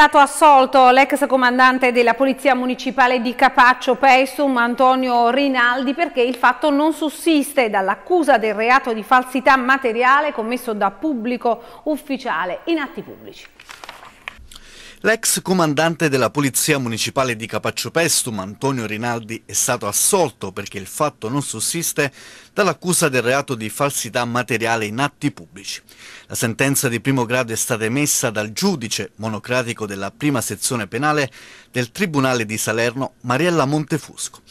stato assolto l'ex comandante della Polizia Municipale di Capaccio Pesum, Antonio Rinaldi, perché il fatto non sussiste dall'accusa del reato di falsità materiale commesso da pubblico ufficiale in atti pubblici. L'ex comandante della Polizia Municipale di Capaccio Pestum, Antonio Rinaldi, è stato assolto perché il fatto non sussiste dall'accusa del reato di falsità materiale in atti pubblici. La sentenza di primo grado è stata emessa dal giudice monocratico della prima sezione penale del Tribunale di Salerno, Mariella Montefusco.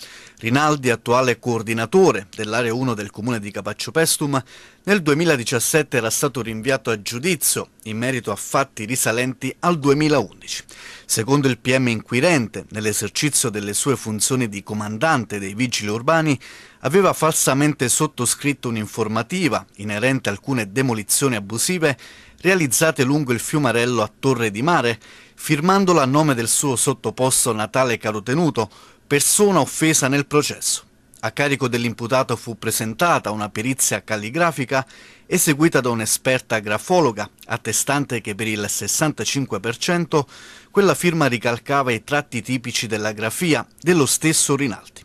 Rinaldi, attuale coordinatore dell'area 1 del comune di Capaccio Pestum, nel 2017 era stato rinviato a giudizio in merito a fatti risalenti al 2011. Secondo il PM inquirente, nell'esercizio delle sue funzioni di comandante dei vigili urbani, aveva falsamente sottoscritto un'informativa inerente a alcune demolizioni abusive realizzate lungo il fiumarello a Torre di Mare, firmandola a nome del suo sottoposto Natale Carotenuto, persona offesa nel processo. A carico dell'imputato fu presentata una perizia calligrafica eseguita da un'esperta grafologa, attestante che per il 65% quella firma ricalcava i tratti tipici della grafia dello stesso Rinaldi.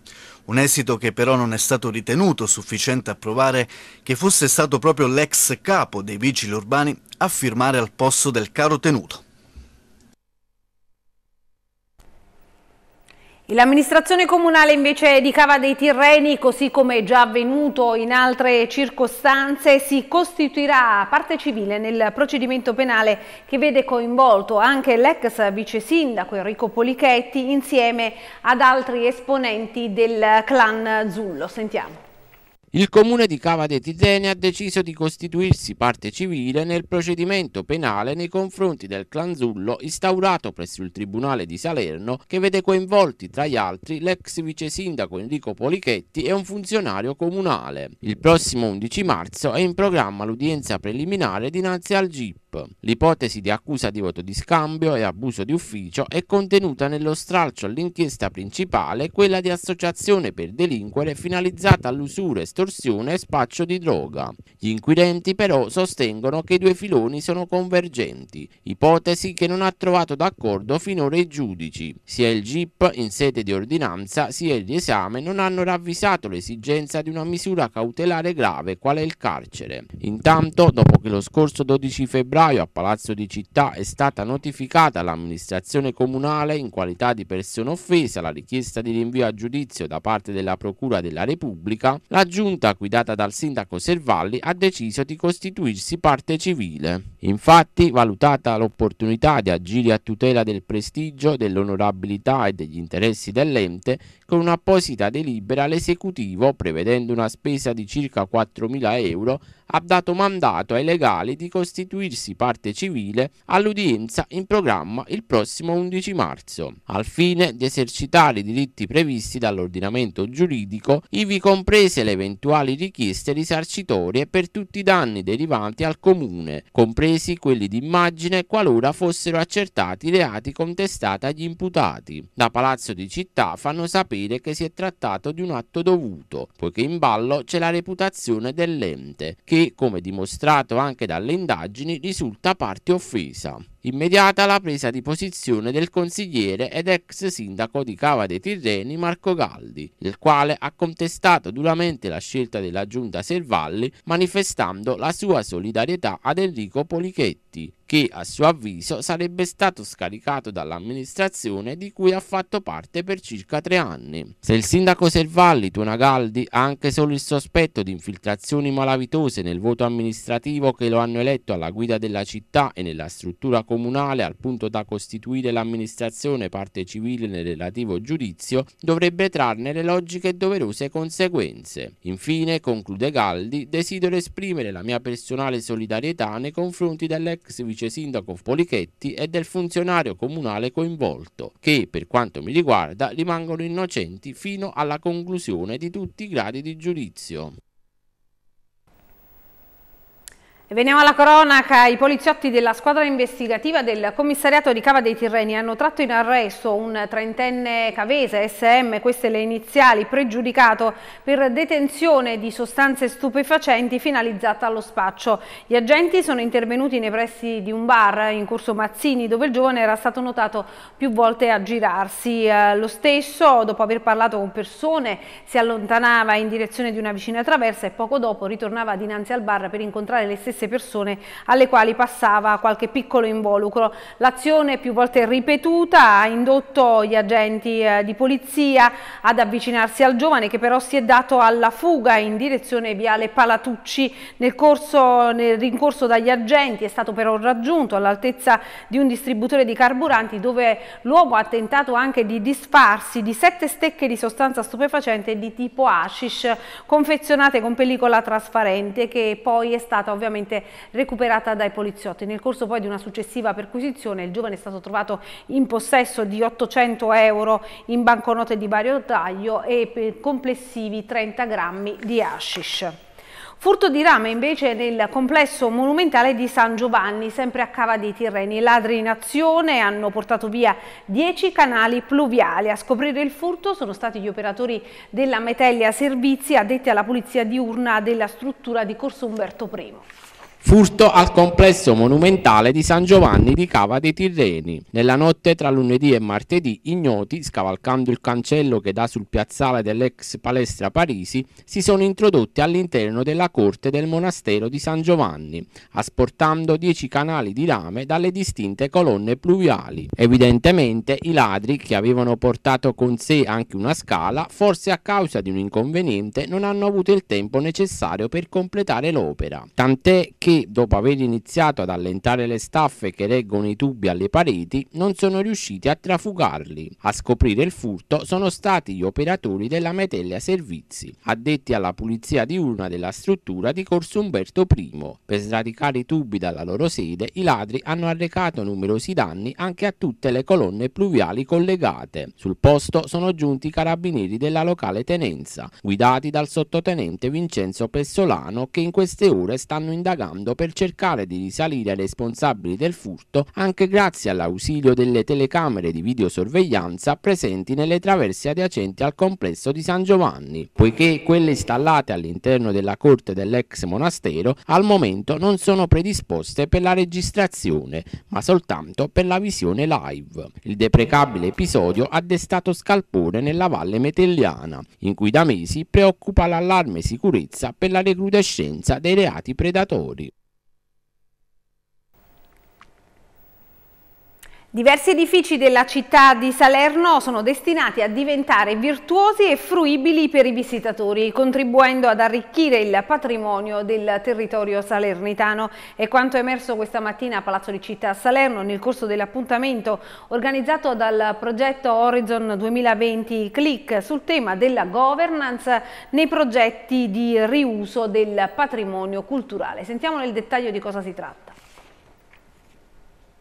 Un esito che però non è stato ritenuto sufficiente a provare che fosse stato proprio l'ex capo dei vigili urbani a firmare al posto del caro tenuto. L'amministrazione comunale invece di Cava dei Tirreni, così come è già avvenuto in altre circostanze, si costituirà parte civile nel procedimento penale che vede coinvolto anche l'ex vice sindaco Enrico Polichetti insieme ad altri esponenti del clan Zullo. Sentiamo. Il comune di Cava de Tizene ha deciso di costituirsi parte civile nel procedimento penale nei confronti del clanzullo instaurato presso il Tribunale di Salerno che vede coinvolti tra gli altri l'ex vice sindaco Enrico Polichetti e un funzionario comunale. Il prossimo 11 marzo è in programma l'udienza preliminare dinanzi al GIP. L'ipotesi di accusa di voto di scambio e abuso di ufficio è contenuta nello stralcio all'inchiesta principale, quella di associazione per delinquere finalizzata all'usura e estorsione e spaccio di droga. Gli inquirenti però sostengono che i due filoni sono convergenti, ipotesi che non ha trovato d'accordo finora i giudici. Sia il GIP in sede di ordinanza sia il riesame non hanno ravvisato l'esigenza di una misura cautelare grave qual è il carcere. Intanto, dopo che lo scorso 12 febbraio a Palazzo di Città è stata notificata all'amministrazione comunale in qualità di persona offesa la richiesta di rinvio a giudizio da parte della Procura della Repubblica, la Giunta giunta guidata dal sindaco Servalli ha deciso di costituirsi parte civile. Infatti, valutata l'opportunità di agire a tutela del prestigio, dell'onorabilità e degli interessi dell'ente, con un'apposita delibera l'esecutivo, prevedendo una spesa di circa 4.000 euro, ha dato mandato ai legali di costituirsi parte civile all'udienza in programma il prossimo 11 marzo, al fine di esercitare i diritti previsti dall'ordinamento giuridico, ivi comprese le eventuali richieste risarcitorie per tutti i danni derivanti al comune, compresi quelli di immagine qualora fossero accertati i reati contestati agli imputati. Da Palazzo di Città fanno sapere che si è trattato di un atto dovuto, poiché in ballo c'è la reputazione dell'ente, che che, come dimostrato anche dalle indagini, risulta parte offesa. Immediata la presa di posizione del consigliere ed ex sindaco di Cava dei Tirreni Marco Galdi, il quale ha contestato duramente la scelta della giunta Servalli manifestando la sua solidarietà ad Enrico Polichetti, che a suo avviso sarebbe stato scaricato dall'amministrazione di cui ha fatto parte per circa tre anni. Se il sindaco Servalli, Tuonagaldi, ha anche solo il sospetto di infiltrazioni malavitose nel voto amministrativo che lo hanno eletto alla guida della città e nella struttura comunale, comunale al punto da costituire l'amministrazione parte civile nel relativo giudizio dovrebbe trarne le logiche e doverose conseguenze. Infine, conclude Galdi, desidero esprimere la mia personale solidarietà nei confronti dell'ex vice sindaco Polichetti e del funzionario comunale coinvolto, che per quanto mi riguarda rimangono innocenti fino alla conclusione di tutti i gradi di giudizio. Veniamo alla cronaca, i poliziotti della squadra investigativa del commissariato di Cava dei Tirreni hanno tratto in arresto un trentenne cavese, SM, queste le iniziali, pregiudicato per detenzione di sostanze stupefacenti finalizzata allo spaccio. Gli agenti sono intervenuti nei pressi di un bar in corso Mazzini dove il giovane era stato notato più volte a girarsi. Eh, lo stesso, dopo aver parlato con persone, si allontanava in direzione di una vicina traversa e poco dopo ritornava dinanzi al bar per incontrare le stesse stesse persone alle quali passava qualche piccolo involucro. L'azione più volte ripetuta ha indotto gli agenti eh, di polizia ad avvicinarsi al giovane che però si è dato alla fuga in direzione Viale Palatucci. Nel, corso, nel rincorso dagli agenti è stato però raggiunto all'altezza di un distributore di carburanti dove l'uomo ha tentato anche di disfarsi di sette stecche di sostanza stupefacente di tipo hashish confezionate con pellicola trasparente che poi è stata ovviamente rapidamente recuperata dai poliziotti. Nel corso poi di una successiva perquisizione il giovane è stato trovato in possesso di 800 euro in banconote di vario taglio e complessivi 30 grammi di hashish. Furto di rame invece nel complesso monumentale di San Giovanni, sempre a Cava dei Tirreni. I ladri in azione hanno portato via 10 canali pluviali. A scoprire il furto sono stati gli operatori della Metellia Servizi addetti alla pulizia diurna della struttura di Corso Umberto I. Furto al complesso monumentale di San Giovanni di Cava dei Tirreni. Nella notte tra lunedì e martedì, ignoti, scavalcando il cancello che dà sul piazzale dell'ex palestra Parisi, si sono introdotti all'interno della corte del monastero di San Giovanni, asportando dieci canali di rame dalle distinte colonne pluviali. Evidentemente i ladri, che avevano portato con sé anche una scala, forse a causa di un inconveniente non hanno avuto il tempo necessario per completare l'opera. Tant'è che che, dopo aver iniziato ad allentare le staffe che reggono i tubi alle pareti, non sono riusciti a trafugarli. A scoprire il furto sono stati gli operatori della Metellia Servizi, addetti alla pulizia diurna della struttura di Corso Umberto I. Per sradicare i tubi dalla loro sede, i ladri hanno arrecato numerosi danni anche a tutte le colonne pluviali collegate. Sul posto sono giunti i carabinieri della locale tenenza, guidati dal sottotenente Vincenzo Pessolano, che in queste ore stanno indagando mondo per cercare di risalire ai responsabili del furto anche grazie all'ausilio delle telecamere di videosorveglianza presenti nelle traverse adiacenti al complesso di San Giovanni, poiché quelle installate all'interno della corte dell'ex monastero al momento non sono predisposte per la registrazione, ma soltanto per la visione live. Il deprecabile episodio ha destato scalpore nella valle metelliana, in cui da mesi preoccupa l'allarme sicurezza per la recrudescenza dei reati predatori. Diversi edifici della città di Salerno sono destinati a diventare virtuosi e fruibili per i visitatori, contribuendo ad arricchire il patrimonio del territorio salernitano. È quanto è emerso questa mattina a Palazzo di Città Salerno nel corso dell'appuntamento organizzato dal progetto Horizon 2020 CLIC sul tema della governance nei progetti di riuso del patrimonio culturale. Sentiamo nel dettaglio di cosa si tratta.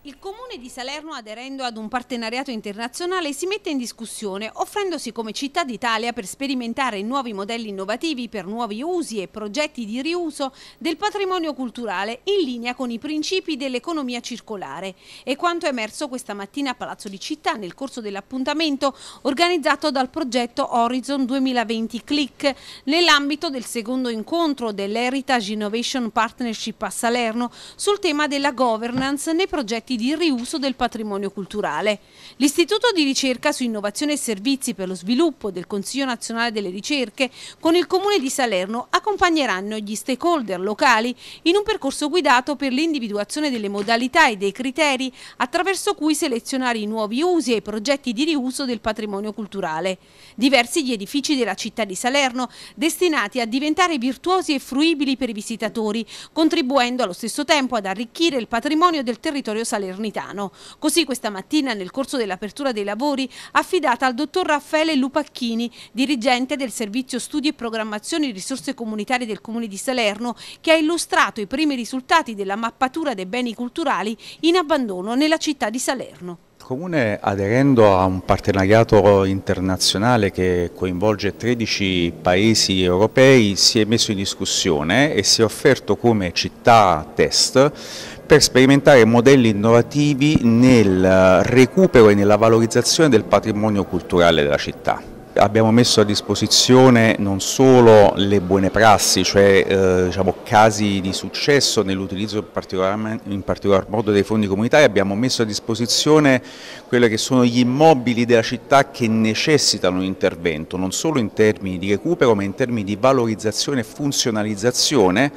Il comune di Salerno, aderendo ad un partenariato internazionale, si mette in discussione, offrendosi come città d'Italia per sperimentare nuovi modelli innovativi per nuovi usi e progetti di riuso del patrimonio culturale in linea con i principi dell'economia circolare. È quanto è emerso questa mattina a Palazzo di Città nel corso dell'appuntamento organizzato dal progetto Horizon 2020 Click nell'ambito del secondo incontro dell'Heritage Innovation Partnership a Salerno sul tema della governance nei progetti progetti di riuso del patrimonio culturale. L'Istituto di ricerca su innovazione e servizi per lo sviluppo del Consiglio nazionale delle ricerche con il Comune di Salerno accompagneranno gli stakeholder locali in un percorso guidato per l'individuazione delle modalità e dei criteri attraverso cui selezionare i nuovi usi e i progetti di riuso del patrimonio culturale. Diversi gli edifici della città di Salerno destinati a diventare virtuosi e fruibili per i visitatori, contribuendo allo stesso tempo ad arricchire il patrimonio del territorio salerno salernitano. Così questa mattina nel corso dell'apertura dei lavori affidata al dottor Raffaele Lupacchini, dirigente del servizio studi e programmazioni risorse comunitarie del comune di Salerno, che ha illustrato i primi risultati della mappatura dei beni culturali in abbandono nella città di Salerno. Il Comune aderendo a un partenariato internazionale che coinvolge 13 paesi europei si è messo in discussione e si è offerto come città test per sperimentare modelli innovativi nel eh, recupero e nella valorizzazione del patrimonio culturale della città. Abbiamo messo a disposizione non solo le buone prassi, cioè eh, diciamo, casi di successo nell'utilizzo in in particolar modo dei fondi comunitari, abbiamo messo a disposizione quelli che sono gli immobili della città che necessitano un intervento, non solo in termini di recupero ma in termini di valorizzazione e funzionalizzazione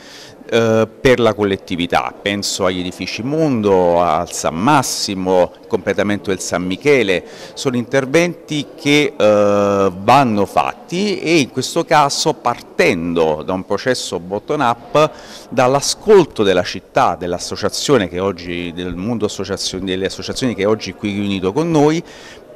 eh, per la collettività, penso agli edifici Mondo, al San Massimo, al completamento del San Michele, sono interventi che eh, vanno fatti e in questo caso partendo da un processo bottom up, dall'ascolto della città, dell'associazione che oggi, del mondo associazioni, delle associazioni che oggi è qui riunito con noi,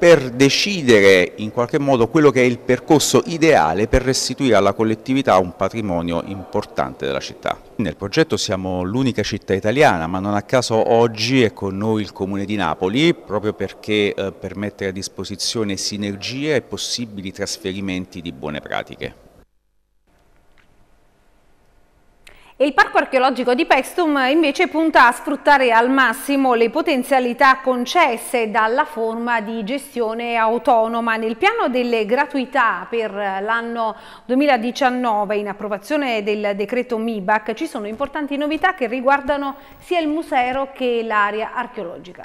per decidere in qualche modo quello che è il percorso ideale per restituire alla collettività un patrimonio importante della città. Nel progetto siamo l'unica città italiana, ma non a caso oggi è con noi il Comune di Napoli, proprio perché eh, per mettere a disposizione sinergie e possibili trasferimenti di buone pratiche. Il Parco archeologico di Pestum invece punta a sfruttare al massimo le potenzialità concesse dalla forma di gestione autonoma. Nel piano delle gratuità per l'anno 2019 in approvazione del decreto MIBAC ci sono importanti novità che riguardano sia il museo che l'area archeologica.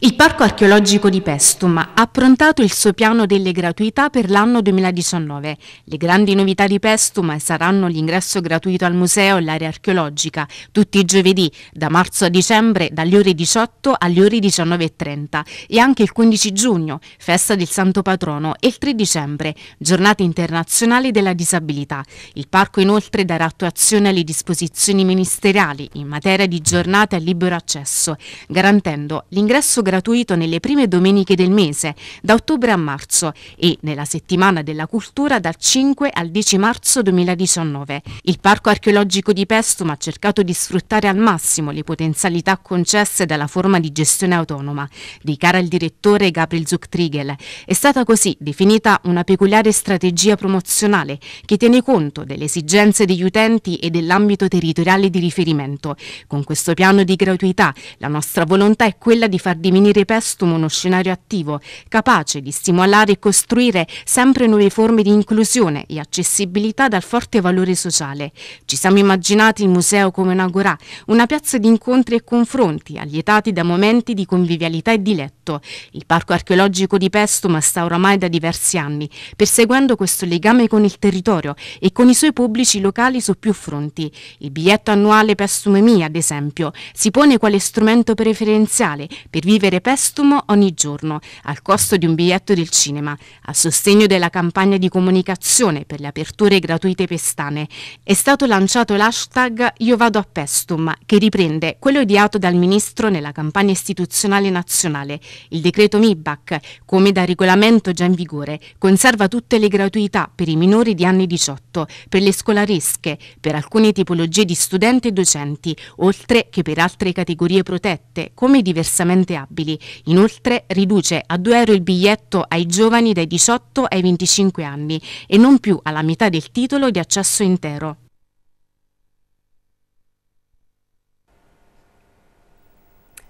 Il Parco archeologico di Pestum ha approntato il suo piano delle gratuità per l'anno 2019. Le grandi novità di Pestum saranno l'ingresso gratuito al museo e l'area archeologica tutti i giovedì da marzo a dicembre dalle ore 18 alle ore 19.30 e anche il 15 giugno, festa del Santo Patrono, e il 3 dicembre, giornata internazionale della disabilità. Il Parco inoltre darà attuazione alle disposizioni ministeriali in materia di giornata a libero accesso, garantendo l'ingresso gratuito nelle prime domeniche del mese, da ottobre a marzo, e nella settimana della cultura dal 5 al 10 marzo 2019. Il Parco archeologico di Pestum ha cercato di sfruttare al massimo le potenzialità concesse dalla forma di gestione autonoma, dichiara il direttore Gabriel Zucktriegel. È stata così definita una peculiare strategia promozionale che tiene conto delle esigenze degli utenti e dell'ambito territoriale di riferimento. Con questo piano di gratuità la nostra volontà è quella di far diminuire divenire Pestum uno scenario attivo, capace di stimolare e costruire sempre nuove forme di inclusione e accessibilità dal forte valore sociale. Ci siamo immaginati il museo come una gorà, una piazza di incontri e confronti, allietati da momenti di convivialità e diletto tutto. Il parco archeologico di Pestoma sta oramai da diversi anni, perseguendo questo legame con il territorio e con i suoi pubblici locali su più fronti. Il biglietto annuale Pestum Mia, ad esempio, si pone quale strumento preferenziale per vivere Pestum ogni giorno, al costo di un biglietto del cinema, a sostegno della campagna di comunicazione per le aperture gratuite pestane. È stato lanciato l'hashtag Io vado a Pestum, che riprende quello ideato dal ministro nella campagna istituzionale nazionale il decreto MIBAC, come da regolamento già in vigore, conserva tutte le gratuità per i minori di anni 18, per le scolaresche, per alcune tipologie di studenti e docenti, oltre che per altre categorie protette, come i diversamente abili. Inoltre riduce a 2 euro il biglietto ai giovani dai 18 ai 25 anni e non più alla metà del titolo di accesso intero.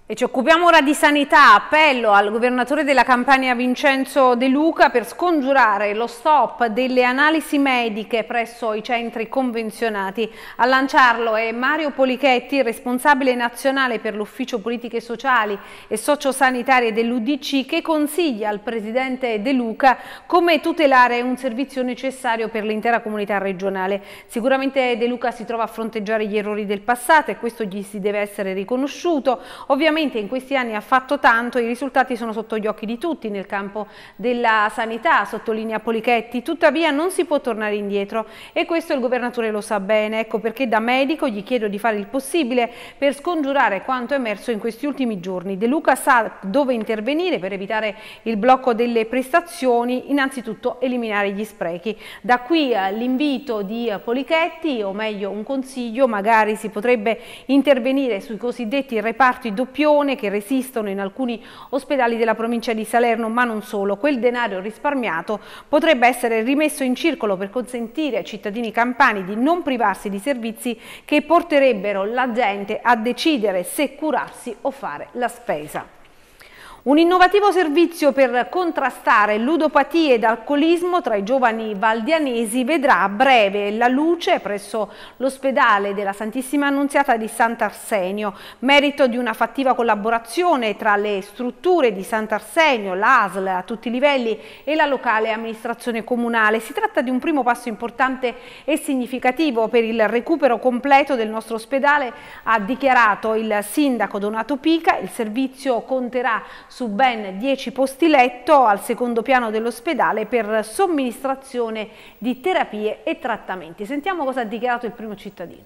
E ci occupiamo ora di sanità, appello al governatore della Campania Vincenzo De Luca per scongiurare lo stop delle analisi mediche presso i centri convenzionati. A lanciarlo è Mario Polichetti, responsabile nazionale per l'Ufficio Politiche Sociali e Sociosanitarie dell'Udc, che consiglia al Presidente De Luca come tutelare un servizio necessario per l'intera comunità regionale. Sicuramente De Luca si trova a fronteggiare gli errori del passato e questo gli si deve essere riconosciuto. Ovviamente veramente in questi anni ha fatto tanto, i risultati sono sotto gli occhi di tutti nel campo della sanità, sottolinea Polichetti, tuttavia non si può tornare indietro e questo il governatore lo sa bene, ecco perché da medico gli chiedo di fare il possibile per scongiurare quanto è emerso in questi ultimi giorni. De Luca sa dove intervenire per evitare il blocco delle prestazioni, innanzitutto eliminare gli sprechi. Da qui eh, l'invito di Polichetti, o meglio un consiglio, magari si potrebbe intervenire sui cosiddetti reparti doppio corruzione che resistono in alcuni ospedali della provincia di Salerno, ma non solo. Quel denaro risparmiato potrebbe essere rimesso in circolo per consentire ai cittadini campani di non privarsi di servizi che porterebbero la gente a decidere se curarsi o fare la spesa. Un innovativo servizio per contrastare ludopatie ed alcolismo tra i giovani valdianesi vedrà a breve la luce presso l'ospedale della Santissima Annunziata di Sant'Arsenio, merito di una fattiva collaborazione tra le strutture di Sant'Arsenio, l'ASL a tutti i livelli e la locale amministrazione comunale. Si tratta di un primo passo importante e significativo per il recupero completo del nostro ospedale, ha dichiarato il sindaco Donato Pica. Il servizio conterà su ben 10 posti letto al secondo piano dell'ospedale per somministrazione di terapie e trattamenti. Sentiamo cosa ha dichiarato il primo cittadino.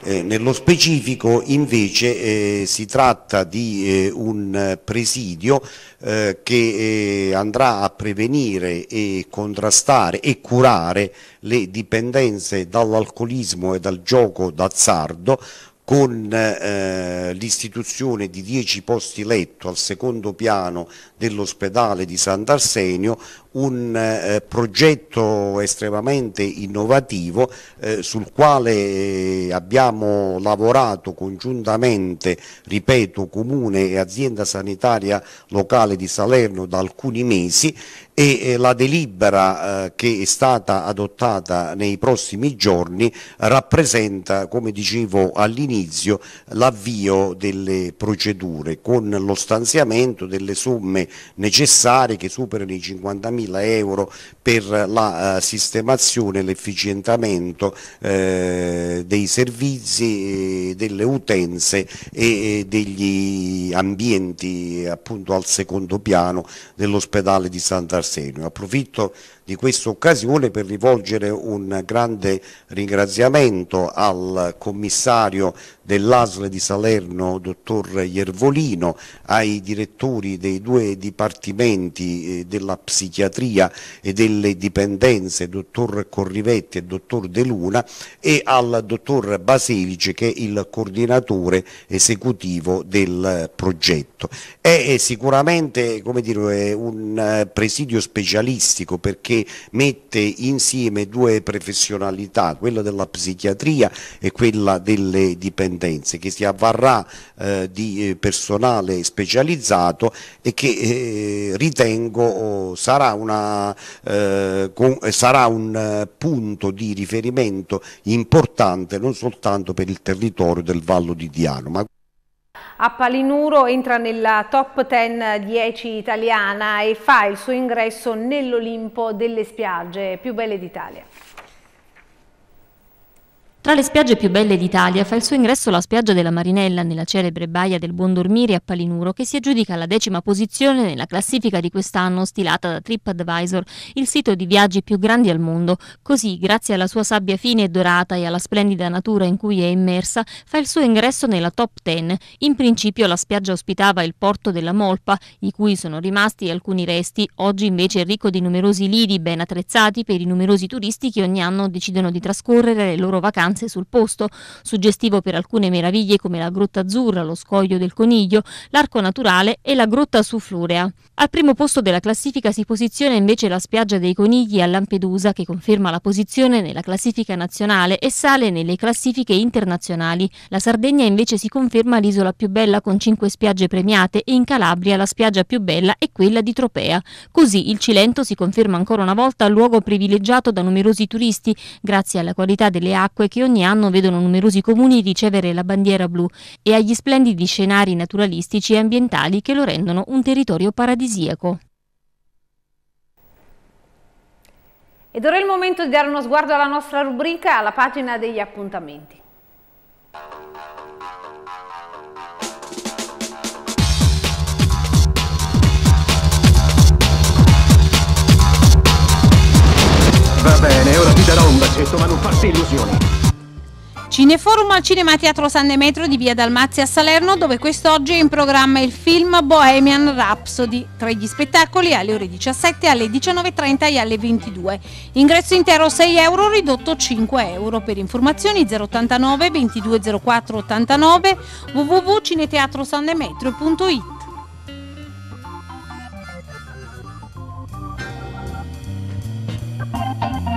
Eh, nello specifico invece eh, si tratta di eh, un presidio eh, che eh, andrà a prevenire e contrastare e curare le dipendenze dall'alcolismo e dal gioco d'azzardo con eh, eh, l'istituzione di 10 posti letto al secondo piano dell'ospedale di Sant'Arsenio, un eh, progetto estremamente innovativo eh, sul quale eh, abbiamo lavorato congiuntamente, ripeto, Comune e azienda sanitaria locale di Salerno da alcuni mesi e eh, la delibera eh, che è stata adottata nei prossimi giorni rappresenta, come dicevo all'inizio, l'avvio delle procedure con lo stanziamento delle somme necessarie che superano i 50.000 40.000 euro per la eh, sistemazione e l'efficientamento eh, dei servizi, eh, delle utenze e degli ambienti appunto al secondo piano dell'ospedale di Sant'Arsenio. Approfitto di questa occasione per rivolgere un grande ringraziamento al commissario dell'ASL di Salerno, dottor Iervolino, ai direttori dei due dipartimenti eh, della psichiatria e delle dipendenze, dottor Corrivetti e dottor De Luna, e al dottor Baselici che è il coordinatore esecutivo del progetto. È sicuramente dire, un eh, presidio specialistico perché che mette insieme due professionalità, quella della psichiatria e quella delle dipendenze, che si avvarrà eh, di eh, personale specializzato e che eh, ritengo oh, sarà, una, eh, con, sarà, un eh, punto di riferimento importante non soltanto per il territorio del Vallo di Diano. Ma a Palinuro entra nella top 10 10 italiana e fa il suo ingresso nell'Olimpo delle spiagge più belle d'Italia. Tra le spiagge più belle d'Italia fa il suo ingresso la spiaggia della Marinella nella celebre baia del Buon Dormire a Palinuro che si aggiudica la decima posizione nella classifica di quest'anno stilata da TripAdvisor, il sito di viaggi più grandi al mondo. Così, grazie alla sua sabbia fine e dorata e alla splendida natura in cui è immersa, fa il suo ingresso nella top 10. In principio la spiaggia ospitava il porto della Molpa, di cui sono rimasti alcuni resti, oggi invece è ricco di numerosi lidi ben attrezzati per i numerosi turisti che ogni anno decidono di trascorrere le loro vacanze vacanze sul posto, suggestivo per alcune meraviglie come la Grotta Azzurra, lo Scoglio del Coniglio, l'Arco Naturale e la Grotta Suflurea. Al primo posto della classifica si posiziona invece la spiaggia dei Conigli a Lampedusa che conferma la posizione nella classifica nazionale e sale nelle classifiche internazionali. La Sardegna invece si conferma l'isola più bella con 5 spiagge premiate e in Calabria la spiaggia più bella è quella di Tropea. Così il Cilento si conferma ancora una volta luogo privilegiato da numerosi turisti grazie alla qualità delle acque che ogni anno vedono numerosi comuni ricevere la bandiera blu e agli splendidi scenari naturalistici e ambientali che lo rendono un territorio paradisiaco. Ed ora è il momento di dare uno sguardo alla nostra rubrica, alla pagina degli appuntamenti. Va bene, ora ti darò un bacetto, ma non farti illusioni. Cineforum al Cinema Teatro San Demetrio di Via Dalmazia a Salerno, dove quest'oggi è in programma il film Bohemian Rhapsody, tra gli spettacoli alle ore 17, alle 19.30 e alle 22. Ingresso intero 6 euro, ridotto 5 euro. Per informazioni 089 2204 89 www.cineteatrosandemetrio.it Thank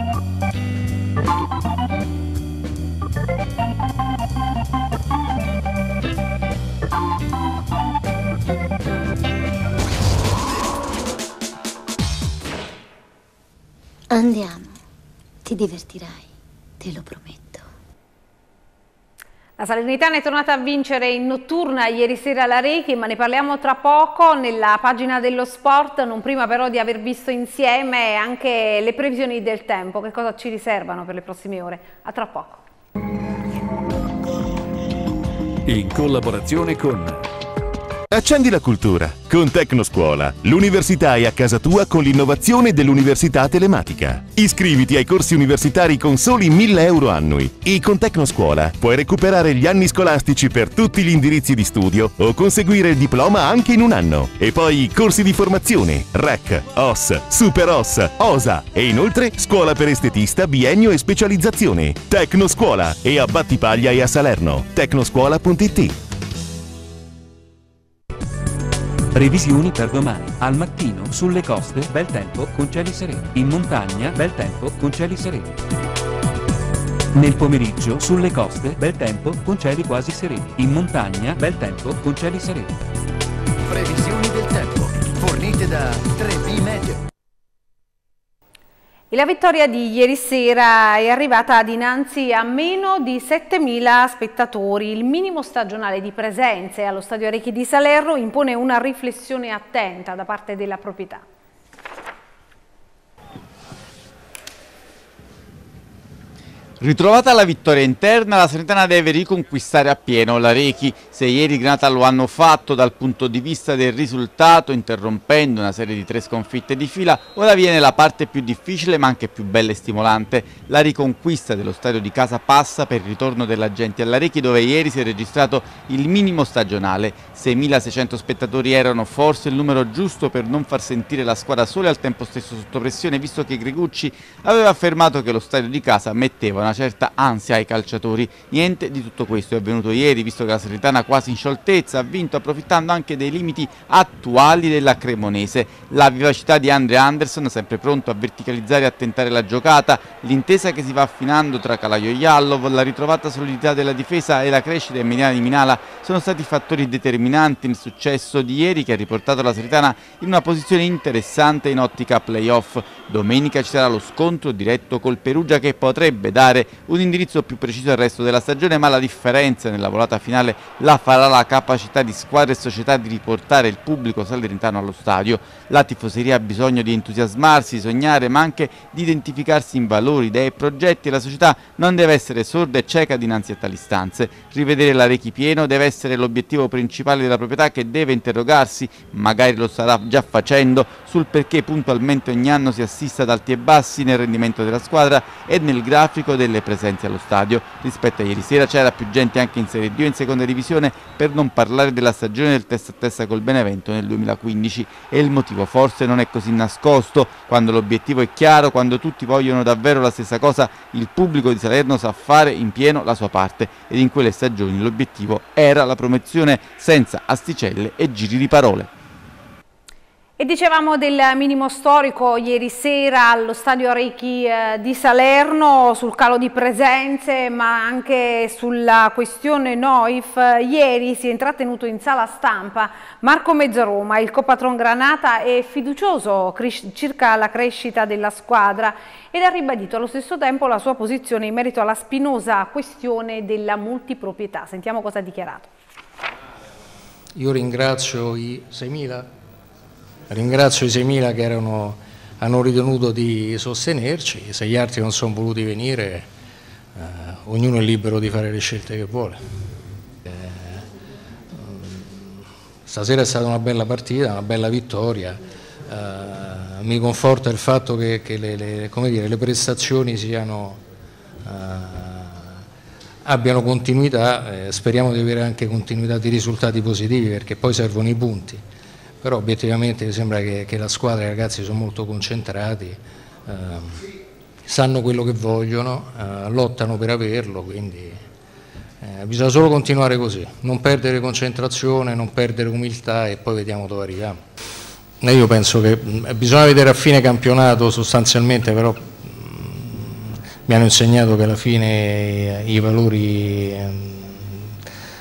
Andiamo, ti divertirai, te lo prometto. La Salernitana è tornata a vincere in notturna ieri sera alla Rechi, ma ne parliamo tra poco nella pagina dello sport, non prima però di aver visto insieme anche le previsioni del tempo, che cosa ci riservano per le prossime ore. A tra poco. In collaborazione con Accendi la cultura con Tecnoscuola, l'università è a casa tua con l'innovazione dell'università telematica. Iscriviti ai corsi universitari con soli 1000 euro annui e con Tecnoscuola puoi recuperare gli anni scolastici per tutti gli indirizzi di studio o conseguire il diploma anche in un anno. E poi corsi di formazione, REC, OS, Super OS, OSA e inoltre scuola per estetista, biennio e specializzazione. Tecnoscuola e a Battipaglia e a Salerno. Tecnoscuola.it Previsioni per domani. Al mattino, sulle coste, bel tempo con cieli sereni. In montagna, bel tempo con cieli sereni. Nel pomeriggio, sulle coste, bel tempo con cieli quasi sereni. In montagna, bel tempo con cieli sereni. Previsioni del tempo, fornite da 3D Meteo la vittoria di ieri sera è arrivata dinanzi a meno di 7.000 spettatori. Il minimo stagionale di presenze allo stadio Arechi di Salerno impone una riflessione attenta da parte della proprietà. Ritrovata la vittoria interna, la Salernitana deve riconquistare appieno la Rechi. Se ieri Granata lo hanno fatto dal punto di vista del risultato, interrompendo una serie di tre sconfitte di fila, ora viene la parte più difficile ma anche più bella e stimolante. La riconquista dello stadio di Casa passa per il ritorno della gente alla Rechi, dove ieri si è registrato il minimo stagionale. 6.600 spettatori erano forse il numero giusto per non far sentire la squadra sola e al tempo stesso sotto pressione, visto che Gregucci aveva affermato che lo stadio di Casa metteva una certa ansia ai calciatori. Niente di tutto questo è avvenuto ieri, visto che la Salernitana quasi in scioltezza ha vinto approfittando anche dei limiti attuali della Cremonese. La vivacità di Andre Anderson, sempre pronto a verticalizzare e a tentare la giocata, l'intesa che si va affinando tra Calaio e Jallov, la ritrovata solidità della difesa e la crescita in mediana di Minala sono stati fattori determinanti nel successo di ieri che ha riportato la Salernitana in una posizione interessante in ottica playoff. Domenica ci sarà lo scontro diretto col Perugia che potrebbe dare dare un indirizzo più preciso al resto della stagione, ma la differenza nella volata finale la farà la capacità di squadre e società di riportare il pubblico salernitano allo stadio. La tifoseria ha bisogno di entusiasmarsi, sognare, ma anche di identificarsi in valori, idee e progetti. La società non deve essere sorda e cieca dinanzi a tali stanze. Rivedere l'Arechi pieno deve essere l'obiettivo principale della proprietà che deve interrogarsi, magari lo starà già facendo, sul perché puntualmente ogni anno si assista ad alti e bassi nel rendimento della squadra e nel grafico del delle presenze allo stadio. Rispetto a ieri sera c'era più gente anche in Serie D o in seconda divisione, per non parlare della stagione del testa a testa col Benevento nel 2015 e il motivo forse non è così nascosto. Quando l'obiettivo è chiaro, quando tutti vogliono davvero la stessa cosa, il pubblico di Salerno sa fare in pieno la sua parte ed in quelle stagioni l'obiettivo era la promozione senza asticelle e giri di parole. E dicevamo del minimo storico ieri sera allo stadio Arechi eh, di Salerno sul calo di presenze ma anche sulla questione Noif. Ieri si è intrattenuto in sala stampa Marco Mezzaroma, il copatron Granata è fiducioso circa la crescita della squadra ed ha ribadito allo stesso tempo la sua posizione in merito alla spinosa questione della multiproprietà. Sentiamo cosa ha dichiarato. Io ringrazio i 6.000 Ringrazio i 6.000 che erano, hanno ritenuto di sostenerci, se gli altri non sono voluti venire, eh, ognuno è libero di fare le scelte che vuole. Eh, stasera è stata una bella partita, una bella vittoria, eh, mi conforta il fatto che, che le, le, dire, le, prestazioni siano, eh, abbiano continuità, speriamo di avere anche continuità di risultati positivi perché poi servono i punti però obiettivamente mi sembra che, che la squadra e i ragazzi sono molto concentrati, eh, sanno quello che vogliono, eh, lottano per averlo, quindi eh, bisogna solo continuare così, non perdere concentrazione, non perdere umiltà e poi vediamo dove arriviamo. Eh, io penso che mm, eh, bisogna vedere a fine campionato sostanzialmente, però mm, mi hanno insegnato che alla fine eh, i valori ehm,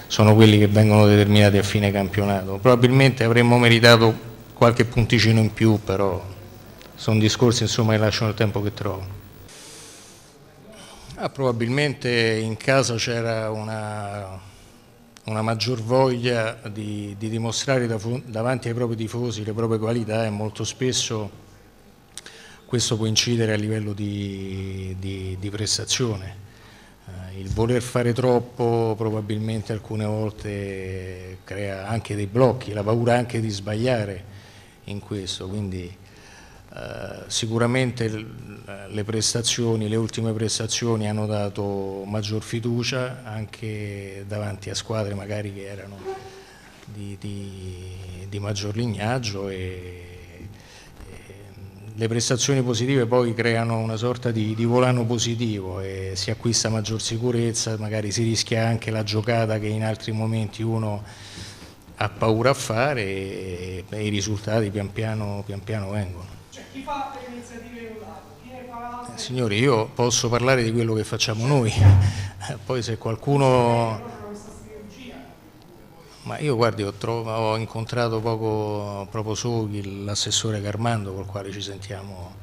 sono quelli che vengono determinati a fine campionato. Probabilmente avremmo meritato qualche punticino in più, però sono discorsi insomma, che lasciano il tempo che trovano. Ah, probabilmente in casa c'era una, una, maggior voglia di, di dimostrare da, davanti ai propri tifosi le proprie qualità e molto spesso questo può incidere a livello di, di, di prestazione. Eh, il voler fare troppo probabilmente alcune volte crea anche dei blocchi, la paura anche di sbagliare in questo, quindi eh, sicuramente le prestazioni, le ultime prestazioni hanno dato maggior fiducia anche davanti a squadre magari che erano di, di, di maggior lignaggio e le prestazioni positive poi creano una sorta di, di, volano positivo e si acquista maggior sicurezza, magari si rischia anche la giocata che in altri momenti uno ha paura a fare e, e i risultati pian piano, pian piano vengono. Cioè, chi fa le iniziative in Signori, io posso parlare di quello che facciamo noi, poi se qualcuno ma io guardi, ho, ho incontrato poco proprio Soghi, l'assessore Carmando, col quale ci sentiamo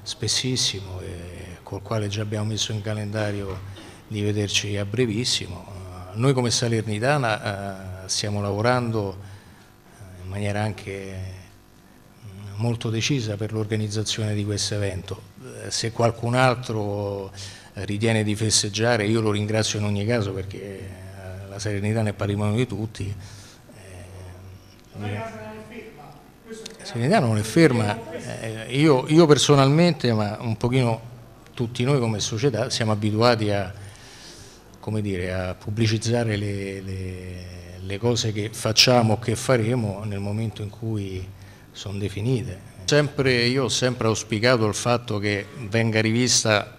spessissimo e col quale già abbiamo messo in calendario di vederci a brevissimo. Eh, noi come Salernitana eh, stiamo lavorando eh, in maniera anche mm, molto decisa per l'organizzazione di questo evento. Eh, se qualcun altro ritiene di festeggiare, io lo ringrazio in ogni caso perché la serenità nel patrimonio di tutti. Eh, la serenità non è ferma, eh, io, io personalmente, ma un pochino tutti noi come società siamo abituati a, dire, a pubblicizzare le, le, le, cose che facciamo o che faremo nel momento in cui sono definite. Sempre, io ho sempre auspicato il fatto che venga rivista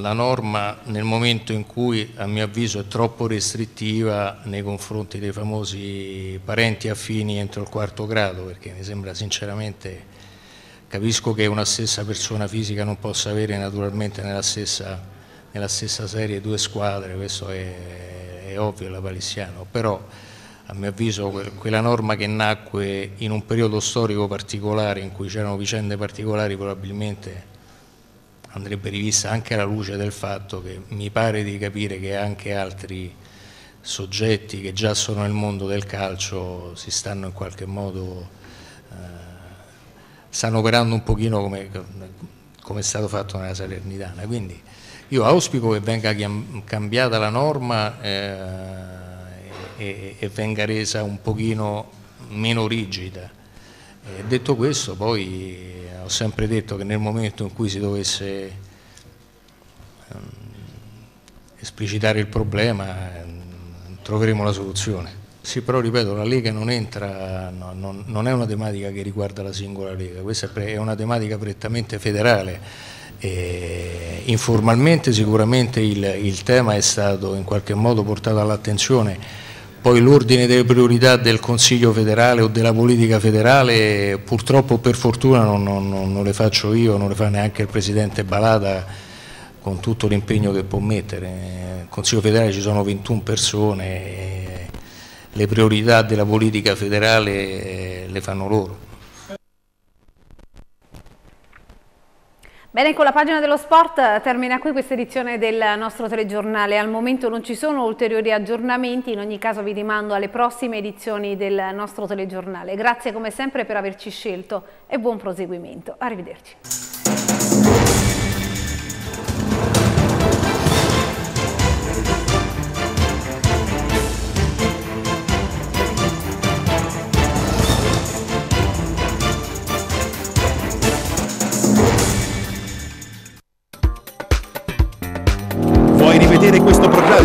la norma nel momento in cui a mio avviso è troppo restrittiva nei confronti dei famosi parenti affini entro il quarto grado perché mi sembra sinceramente capisco che una stessa persona fisica non possa avere naturalmente nella stessa, nella stessa serie due squadre questo è, è ovvio la palissiano però a mio avviso quella norma che nacque in un periodo storico particolare in cui c'erano vicende particolari probabilmente andrebbe rivista anche alla luce del fatto che mi pare di capire che anche altri soggetti che già sono nel mondo del calcio si stanno in qualche modo eh, stanno operando un pochino come, come, è stato fatto nella Salernitana quindi io auspico che venga cambiata la norma eh, e, e, venga resa un pochino meno rigida eh, detto questo poi ho sempre detto che nel momento in cui si dovesse ehm, esplicitare il problema ehm, troveremo la soluzione. Sì, però ripeto, la Lega non entra, no, non, non, è una tematica che riguarda la singola Lega, questa è una tematica prettamente federale. E informalmente sicuramente il, il tema è stato in qualche modo portato all'attenzione poi l'ordine delle priorità del Consiglio federale o della politica federale purtroppo per fortuna non, non, non le faccio io, non le fa neanche il Presidente Balada con tutto l'impegno che può mettere. Al Consiglio federale ci sono 21 persone, le priorità della politica federale eh, le fanno loro. Bene, con la pagina dello sport eh, termina qui questa edizione del nostro telegiornale. Al momento non ci sono ulteriori aggiornamenti, in ogni caso vi rimando alle prossime edizioni del nostro telegiornale. Grazie come sempre per averci scelto e buon proseguimento. Arrivederci.